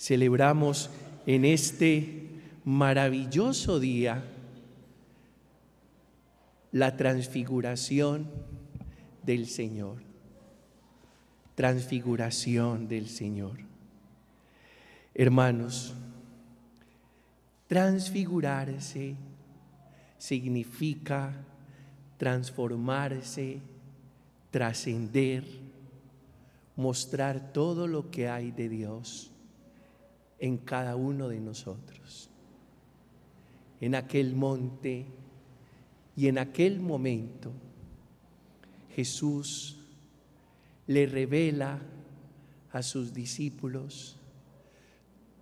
celebramos en este maravilloso día la transfiguración del Señor. Transfiguración del Señor. Hermanos, transfigurarse significa transformarse, trascender, mostrar todo lo que hay de Dios en cada uno de nosotros. En aquel monte y en aquel momento Jesús le revela a sus discípulos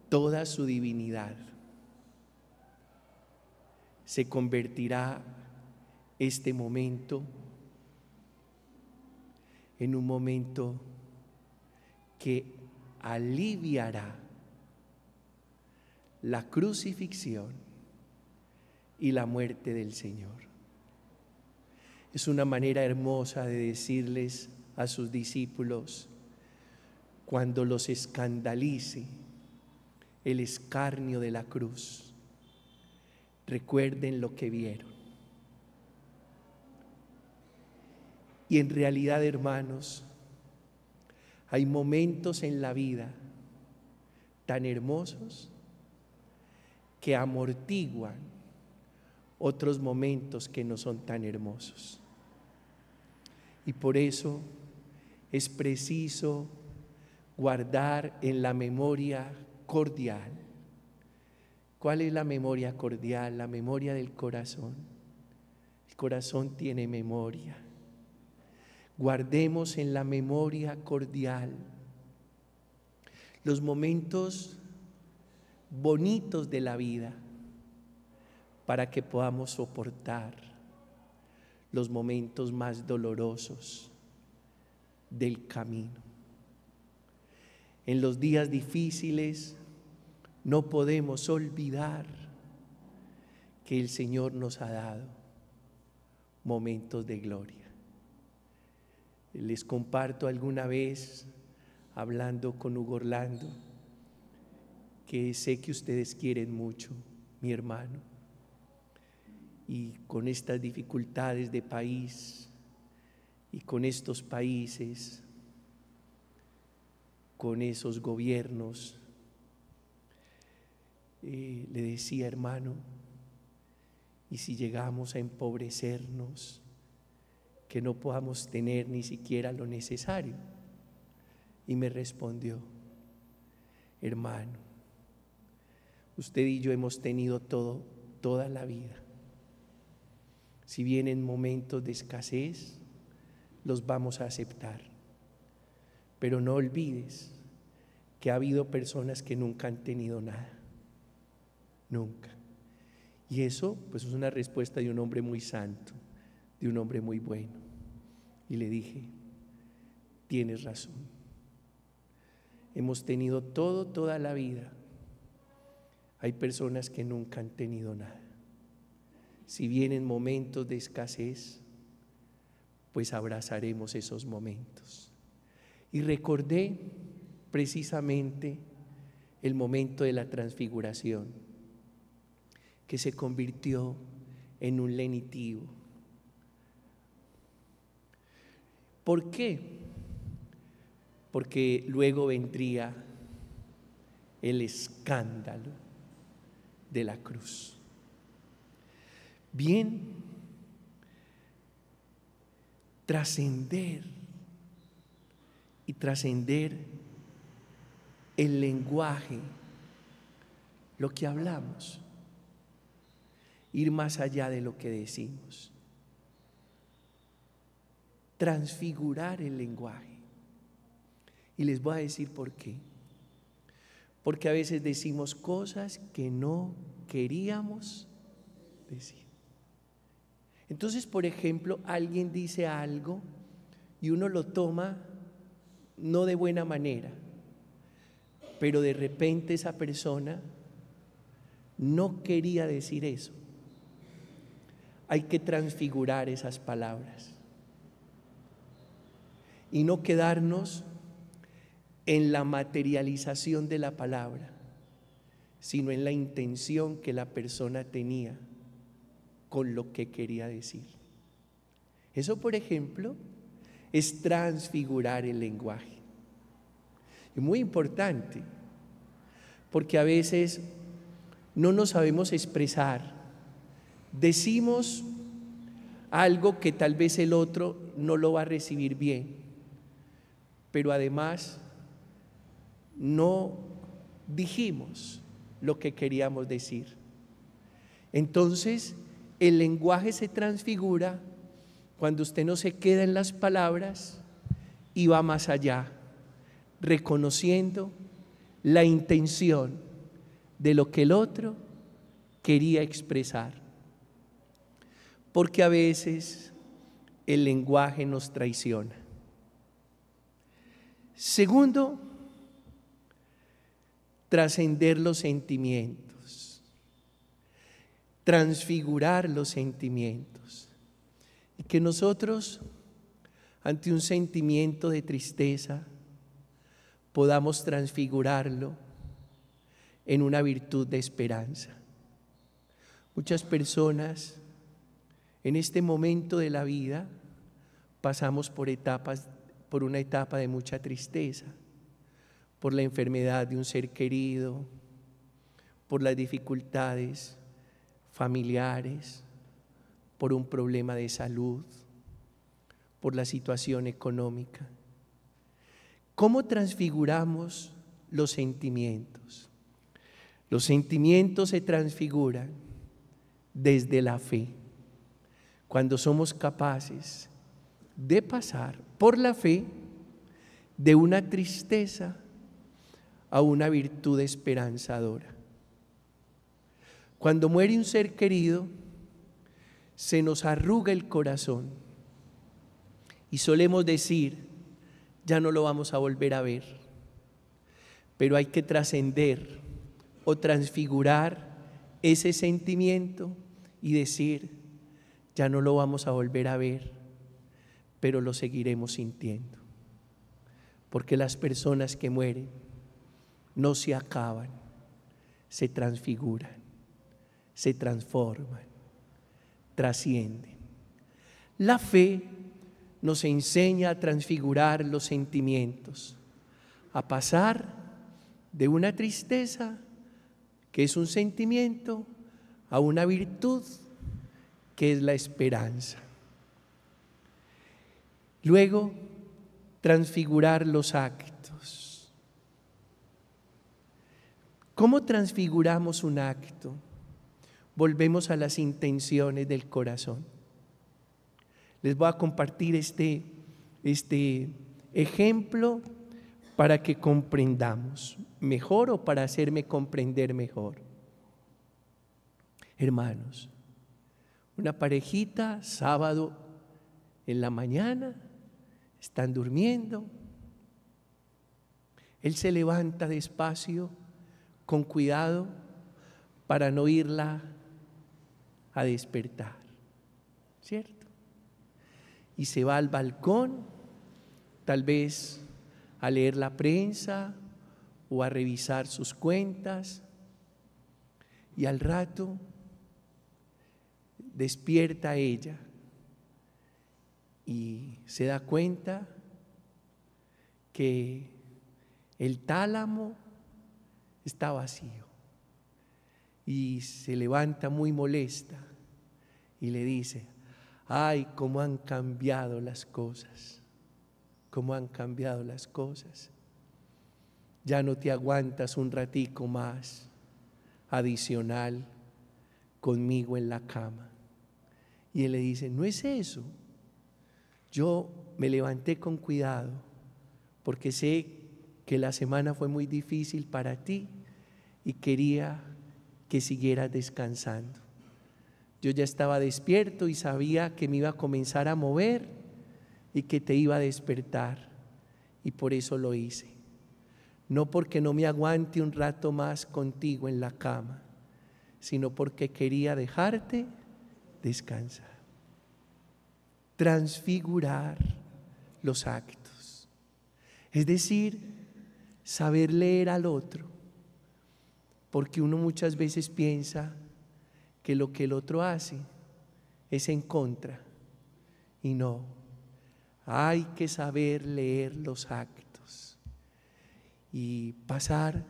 toda su divinidad. Se convertirá este momento en un momento que aliviará la crucifixión y la muerte del Señor. Es una manera hermosa de decirles a sus discípulos, cuando los escandalice el escarnio de la cruz, recuerden lo que vieron. Y en realidad, hermanos, hay momentos en la vida tan hermosos que amortiguan otros momentos que no son tan hermosos. Y por eso es preciso guardar en la memoria cordial. ¿Cuál es la memoria cordial? La memoria del corazón. El corazón tiene memoria. Guardemos en la memoria cordial los momentos bonitos de la vida para que podamos soportar los momentos más dolorosos del camino. En los días difíciles no podemos olvidar que el Señor nos ha dado momentos de gloria. Les comparto alguna vez, hablando con Hugo Orlando, que sé que ustedes quieren mucho, mi hermano. Y con estas dificultades de país y con estos países, con esos gobiernos, eh, le decía hermano, y si llegamos a empobrecernos, que no podamos tener ni siquiera lo necesario. Y me respondió, hermano, usted y yo hemos tenido todo, toda la vida. Si vienen momentos de escasez, los vamos a aceptar. Pero no olvides que ha habido personas que nunca han tenido nada. Nunca. Y eso, pues, es una respuesta de un hombre muy santo, de un hombre muy bueno. Y le dije, tienes razón. Hemos tenido todo, toda la vida, hay personas que nunca han tenido nada. Si vienen momentos de escasez, pues abrazaremos esos momentos. Y recordé precisamente el momento de la transfiguración, que se convirtió en un lenitivo. ¿Por qué? Porque luego vendría el escándalo de la cruz. Bien, trascender y trascender el lenguaje, lo que hablamos, ir más allá de lo que decimos, transfigurar el lenguaje. Y les voy a decir por qué porque a veces decimos cosas que no queríamos decir. Entonces, por ejemplo, alguien dice algo y uno lo toma no de buena manera, pero de repente esa persona no quería decir eso. Hay que transfigurar esas palabras y no quedarnos en la materialización de la palabra, sino en la intención que la persona tenía con lo que quería decir. Eso, por ejemplo, es transfigurar el lenguaje. Es muy importante, porque a veces no nos sabemos expresar. Decimos algo que tal vez el otro no lo va a recibir bien, pero además no dijimos lo que queríamos decir. Entonces, el lenguaje se transfigura cuando usted no se queda en las palabras y va más allá, reconociendo la intención de lo que el otro quería expresar. Porque a veces el lenguaje nos traiciona. Segundo, trascender los sentimientos, transfigurar los sentimientos. Y que nosotros, ante un sentimiento de tristeza, podamos transfigurarlo en una virtud de esperanza. Muchas personas en este momento de la vida pasamos por etapas por una etapa de mucha tristeza por la enfermedad de un ser querido, por las dificultades familiares, por un problema de salud, por la situación económica. ¿Cómo transfiguramos los sentimientos? Los sentimientos se transfiguran desde la fe. Cuando somos capaces de pasar por la fe de una tristeza a una virtud esperanzadora. Cuando muere un ser querido, se nos arruga el corazón y solemos decir, ya no lo vamos a volver a ver, pero hay que trascender o transfigurar ese sentimiento y decir, ya no lo vamos a volver a ver, pero lo seguiremos sintiendo, porque las personas que mueren, no se acaban, se transfiguran, se transforman, trascienden. La fe nos enseña a transfigurar los sentimientos, a pasar de una tristeza, que es un sentimiento, a una virtud, que es la esperanza. Luego, transfigurar los actos ¿Cómo transfiguramos un acto? Volvemos a las intenciones del corazón. Les voy a compartir este, este ejemplo para que comprendamos mejor o para hacerme comprender mejor. Hermanos, una parejita sábado en la mañana, están durmiendo, él se levanta despacio con cuidado para no irla a despertar, ¿cierto? Y se va al balcón, tal vez a leer la prensa o a revisar sus cuentas, y al rato despierta ella y se da cuenta que el tálamo está vacío. Y se levanta muy molesta y le dice, ay, cómo han cambiado las cosas, cómo han cambiado las cosas. Ya no te aguantas un ratico más adicional conmigo en la cama. Y él le dice, no es eso. Yo me levanté con cuidado porque sé que la semana fue muy difícil para ti y quería que siguiera descansando. Yo ya estaba despierto y sabía que me iba a comenzar a mover y que te iba a despertar. Y por eso lo hice. No porque no me aguante un rato más contigo en la cama, sino porque quería dejarte descansar. Transfigurar los actos. Es decir, saber leer al otro porque uno muchas veces piensa que lo que el otro hace es en contra. Y no, hay que saber leer los actos y pasar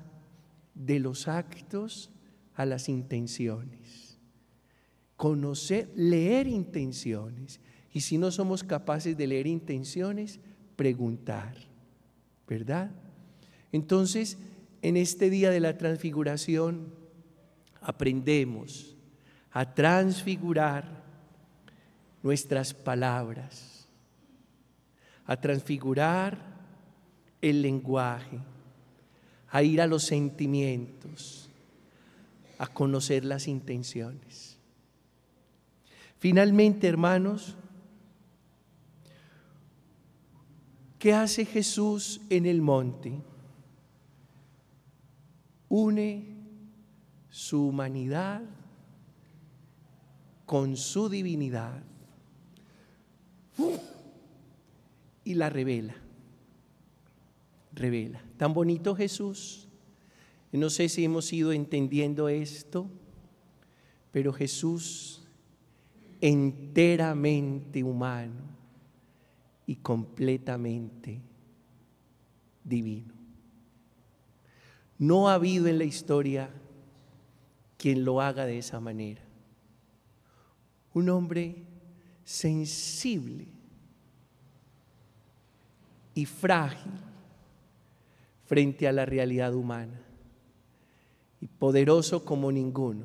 de los actos a las intenciones. Conocer, leer intenciones. Y si no somos capaces de leer intenciones, preguntar. ¿Verdad? Entonces, en este día de la transfiguración aprendemos a transfigurar nuestras palabras, a transfigurar el lenguaje, a ir a los sentimientos, a conocer las intenciones. Finalmente, hermanos, ¿qué hace Jesús en el monte? une su humanidad con su divinidad y la revela. Revela. Tan bonito Jesús. No sé si hemos ido entendiendo esto, pero Jesús enteramente humano y completamente divino. No ha habido en la historia quien lo haga de esa manera. Un hombre sensible y frágil frente a la realidad humana y poderoso como ninguno,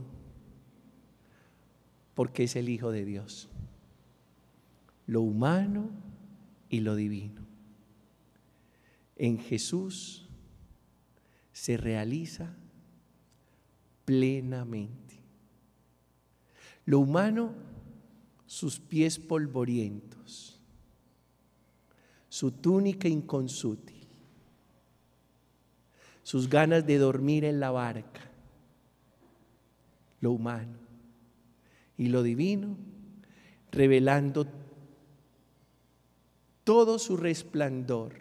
porque es el Hijo de Dios, lo humano y lo divino. En Jesús se realiza plenamente. Lo humano, sus pies polvorientos, su túnica inconsútil, sus ganas de dormir en la barca, lo humano y lo divino, revelando todo su resplandor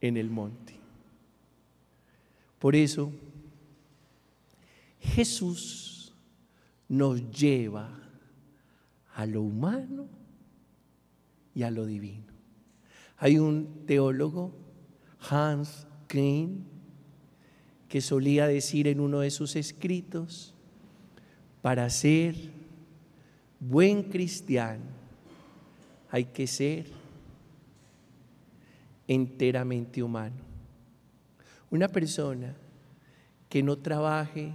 en el monte. Por eso, Jesús nos lleva a lo humano y a lo divino. Hay un teólogo, Hans Klein, que solía decir en uno de sus escritos, para ser buen cristiano hay que ser enteramente humano. Una persona que no trabaje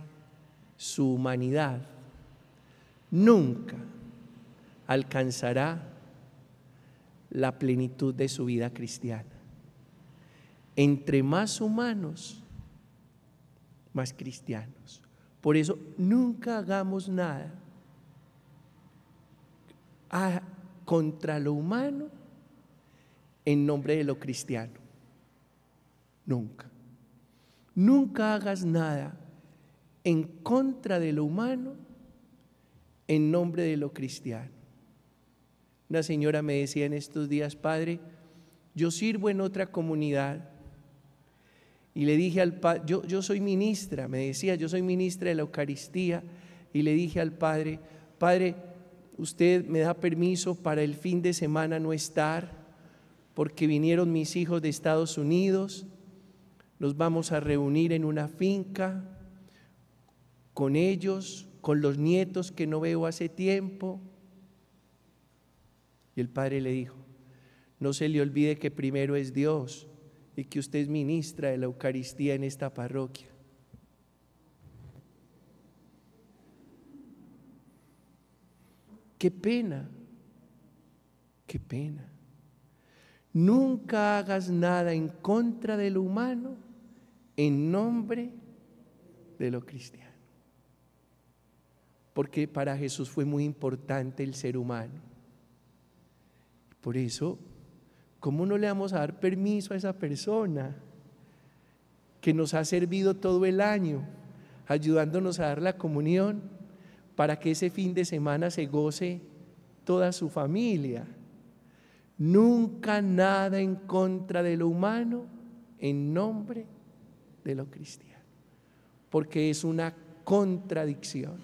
su humanidad nunca alcanzará la plenitud de su vida cristiana. Entre más humanos, más cristianos. Por eso nunca hagamos nada contra lo humano en nombre de lo cristiano. Nunca. Nunca hagas nada en contra de lo humano en nombre de lo cristiano. Una señora me decía en estos días, padre, yo sirvo en otra comunidad. Y le dije al padre, yo, yo soy ministra, me decía, yo soy ministra de la Eucaristía. Y le dije al padre, padre, usted me da permiso para el fin de semana no estar, porque vinieron mis hijos de Estados Unidos nos vamos a reunir en una finca con ellos, con los nietos que no veo hace tiempo. Y el padre le dijo, no se le olvide que primero es Dios y que usted es ministra de la Eucaristía en esta parroquia. Qué pena, qué pena. Nunca hagas nada en contra de lo humano en nombre de lo cristiano. Porque para Jesús fue muy importante el ser humano. Por eso, ¿cómo no le vamos a dar permiso a esa persona que nos ha servido todo el año, ayudándonos a dar la comunión, para que ese fin de semana se goce toda su familia? Nunca nada en contra de lo humano en nombre de de lo cristiano, porque es una contradicción.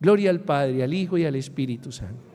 Gloria al Padre, al Hijo y al Espíritu Santo.